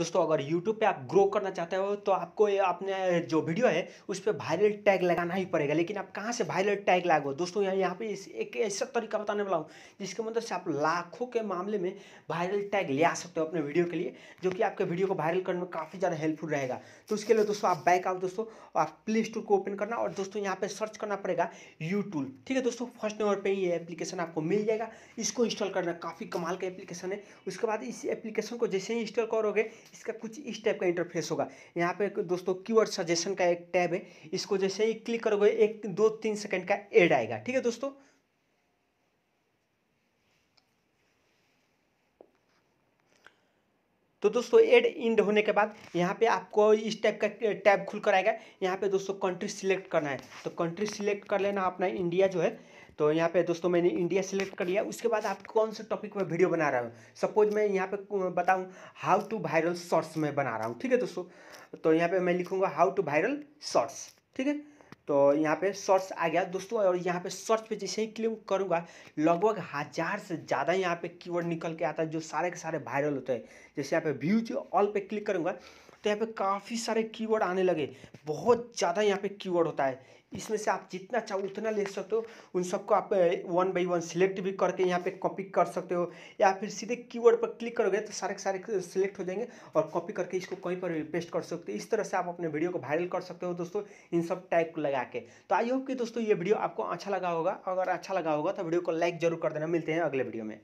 दोस्तों अगर यूट्यूब पे आप ग्रो करना चाहते हो तो आपको अपने जो वीडियो है उस पर वायरल टैग लगाना ही पड़ेगा लेकिन आप कहाँ से वायरल टैग लागो दोस्तों यहाँ यहाँ पे एक ऐसा तरीका बताने वाला हूँ जिसके मदद मतलब से आप लाखों के मामले में वायरल टैग ले आ सकते हो अपने वीडियो के लिए जो कि आपके वीडियो को वायरल करने में काफ़ी ज़्यादा हेल्पफुल रहेगा तो उसके लिए दोस्तों आप बैक आओ दोस्तों आप प्ले स्टोर को ओपन करना और दोस्तों यहाँ पर सर्च करना पड़ेगा यूट्यूब ठीक है दोस्तों फर्स्ट नंबर पर ही ये एप्लीकेशन आपको मिल जाएगा इसको इंस्टॉल करना काफ़ी कमाल का एप्लीकेशन है उसके बाद इस एप्लीकेशन को जैसे ही इंस्टॉल करोगे इसका कुछ इस टाइप का इंटरफेस होगा यहाँ पे दोस्तों कीवर्ड सजेशन का एक टैब है इसको जैसे ही क्लिक करोगे एक दो तीन सेकंड का एड आएगा ठीक है दोस्तों तो दोस्तों एड इंड होने के बाद यहाँ पे आपको इस टाइप का टैब खुल कर आएगा यहाँ पे दोस्तों कंट्री सिलेक्ट करना है तो कंट्री सिलेक्ट कर लेना अपना इंडिया जो है तो यहाँ पे दोस्तों मैंने इंडिया सेलेक्ट कर लिया उसके बाद आप कौन से टॉपिक पर वीडियो बना रहा हूँ सपोज मैं यहाँ पे बताऊँ हाउ टू वायरल शॉर्ट्स में बना रहा हूँ ठीक है दोस्तों तो यहाँ पे मैं लिखूँगा हाउ टू वायरल शॉर्ट्स ठीक है तो यहाँ पे सर्च आ गया दोस्तों और यहाँ पे सर्च पे जैसे ही क्लिक करूँगा लगभग हज़ार से ज़्यादा यहाँ पे कीवर्ड निकल के आता है जो सारे के सारे वायरल होते हैं जैसे यहाँ पे व्यूज ऑल पे क्लिक करूँगा तो यहाँ पे काफ़ी सारे कीवर्ड आने लगे बहुत ज़्यादा यहाँ पे कीवर्ड होता है इसमें से आप जितना चाहो उतना ले सकते हो उन सबको आप वन बाई वन सिलेक्ट भी करके यहाँ पे कॉपी कर सकते हो या फिर सीधे कीवर्ड पर क्लिक करोगे तो सारे के सारे सिलेक्ट हो जाएंगे और कॉपी करके इसको कहीं पर भी पेस्ट कर सकते हो इस तरह से आप अपने वीडियो को वायरल कर सकते हो दोस्तों इन सब टाइप को लगा के तो आई होप कि दोस्तों ये वीडियो आपको अच्छा लगा होगा अगर अच्छा लगा होगा तो वीडियो को लाइक जरूर कर देना मिलते हैं अगले वीडियो में